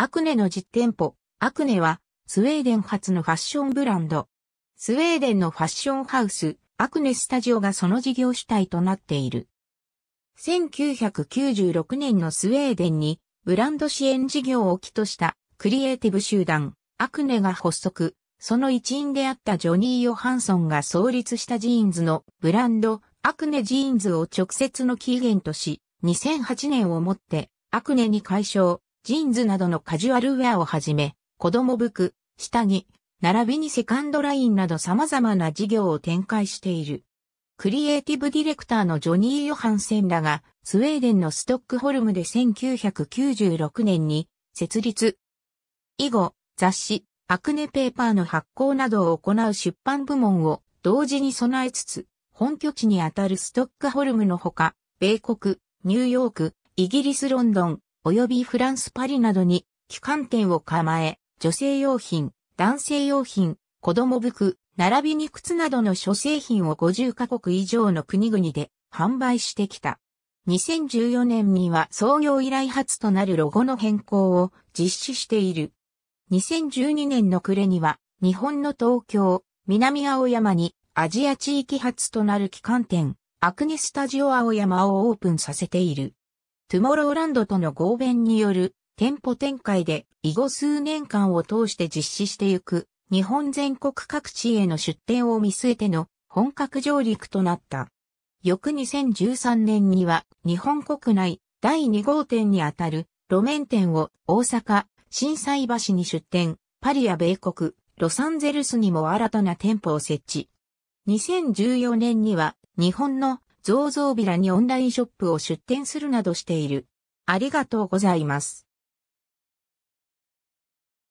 アクネの実店舗。アクネは、スウェーデン発のファッションブランド。スウェーデンのファッションハウス、アクネスタジオがその事業主体となっている。1996年のスウェーデンに、ブランド支援事業を起とした、クリエイティブ集団、アクネが発足。その一員であったジョニー・ヨハンソンが創立したジーンズのブランド、アクネジーンズを直接の起源とし、2008年をもって、アクネに解消、ジーンズなどのカジュアルウェアをはじめ、子供服、下着、並びにセカンドラインなど様々な事業を展開している。クリエイティブディレクターのジョニー・ヨハンセンらが、スウェーデンのストックホルムで1996年に設立。以後、雑誌、アクネペーパーの発行などを行う出版部門を同時に備えつつ、本拠地にあたるストックホルムのほか、米国、ニューヨーク、イギリス・ロンドン、及びフランス・パリなどに機関店を構え、女性用品、男性用品、子供服、並びに靴などの諸製品を50カ国以上の国々で販売してきた。2014年には創業以来初となるロゴの変更を実施している。2012年の暮れには日本の東京、南青山にアジア地域初となる機関店、アクネスタジオ青山をオープンさせている。トゥモローランドとの合弁による店舗展開で以後数年間を通して実施していく日本全国各地への出店を見据えての本格上陸となった。翌2013年には日本国内第2号店にあたる路面店を大阪、震災橋に出店、パリや米国、ロサンゼルスにも新たな店舗を設置。2014年には日本の造造ビラにオンラインショップを出店するなどしている。ありがとうございます。